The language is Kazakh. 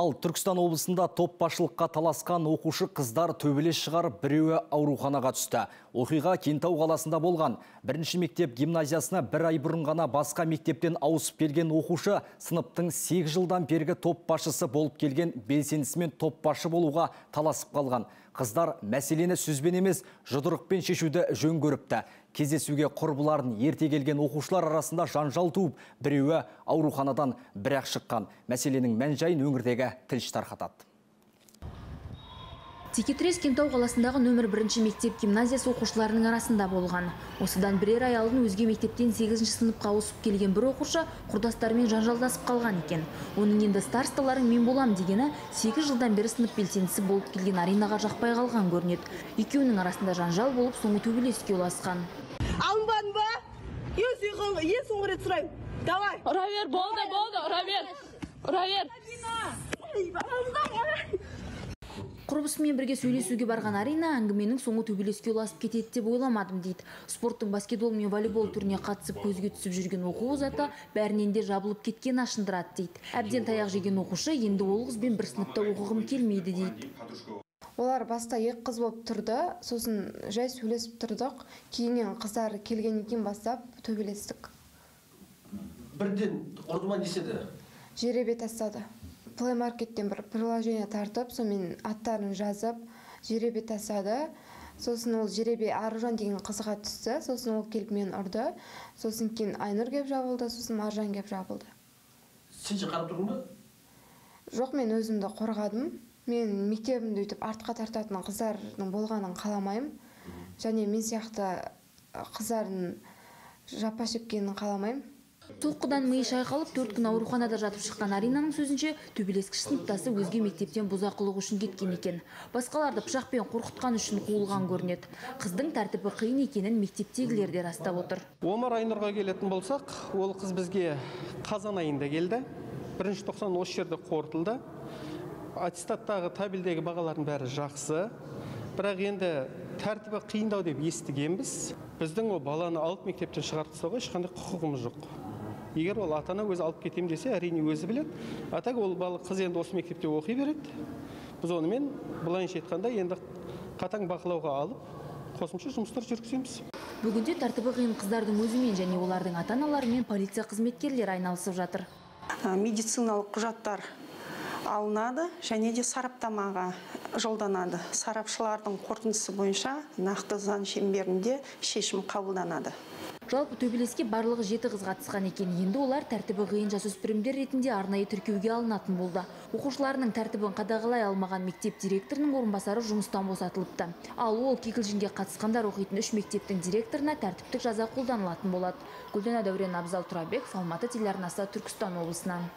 Ал Түркістан облысында топ таласқан оқушы қыздар төбелес шығар біреуі ауруханаға түсті. Оқиға Кентау қаласында болған. Бірінші мектеп гимназиясына бір ай бұрын басқа мектептен ауысып келген оқушы сыныптың 8 жылдан бергі топ болып келген белсендісімен топ болуға таласып қалған қыздар мәселені сөзбен емес жұдырықпен шешуді жөн көріпті кездесуге құрбыларын ерте келген оқушылар арасында жанжал туып біреуі ауруханадан бірақ шыққан мәселенің мән жайын өңірдегі тілші тарқатады текетірес кентау қаласындағы нөмір бірінші мектеп гимназиясы оқушыларының арасында болған осыдан бірер аялын өзге мектептен сегізінші сыныпқа ауысып келген бір оқушы құрдастарымен жанжалдасып қалған екен оның енді старсталарын мен болам дегені сегіз жылдан бері сынып белсендісі болып келген аринаға жақпай қалған көрінеді екеуінің арасында жанжал болып соңы төбелеске ұласқан алынбадың ба мен бірге сөйлесуге барған арина әңгіменің соңы төбелеске ұласып кетеді деп ойламадым дейді спорттың баскетбол мен волейбол түріне қатысып көзге түсіп жүрген оқу озаты бәрінен де жабылып кеткен ашындырады дейді әбден таяқ жеген оқушы енді ол қызбен бір сыныпта оқығым келмейді дейді олар баста екі қыз болып тұрды сосын жай сөйлесіп тұрдық кейіннен қыздар келгеннен кейін бастап төбелестік бірден ұрды ма не жеребе тастады плей маркеттен бір приложение тартып сонымен аттарын жазып жеребе тасады. сосын ол жеребе аружан деген қызға түсті сосын ол келіп мені ұрды сосын кейін айнұр келіп жабылды сосын маржан келіп жабылды сен қарап тұрдың ба жоқ мен өзімді қорғадым мен мектебімді өйтіп артқа тартатын қыздардың болғанын қаламаймын және мен сияқты қыздардың жапа шеккенін қаламаймын Толқыдан миы шайқалып, төрт күн ауруханада жатып шыққан Аринаның сөзінше, төбелескіш сыныптасы өзге мектептен бұзақылық үшін кеткен екен. Басқаларды пышақпен қорқытқан үшін қуылған көрінеді. Қыздың тәртібі қиын екенін мектептегілер де растап отыр. Омар Айнұрға келетін болсақ, ол қыз бізге қазан айында келді. Бірінші 90 осы жерде қорытылды. Аттестаттағы табелдегі бағалардың бәрі жақсы. Бірақ енді тәртібі қиындау деп естігенбіз біздің ол баланы алып мектептен шығарып тастауға ешқандай құқығымыз жоқ егер ол ата ана өзі алып кетемін десе әрине өзі біледі а так ол бала қыз енді осы мектепте оқи береді біз онымен былайынша айтқанда енді қатаң бақылауға алып қосымша жұмыстар жүргіземіз бүгінде тәртібі қиын қыздардың өзімен және олардың ата аналарымен полиция қызметкерлері айналысып жатыр медициналық құжаттар алынады және де сараптамаға жолданады сарапшылардың қорытындысы бойынша нақты заң шеңберінде шешім қабылданады жалпы төбелеске барлығы жеті қыз қатысқан екен енді олар тәртібі қиын жасөспірімдер ретінде арнайы тіркеуге алынатын болды оқушыларының тәртібін қадағалай алмаған мектеп директорының орынбасары жұмыстан босатылыпты ал ол кикілжіңге қатысқандар оқитын үш мектептің директорына тәртіптік жаза қолданылатын болады гүлдана дәурен абзал тұрабеков алматы телеарнасы түркістан облысынан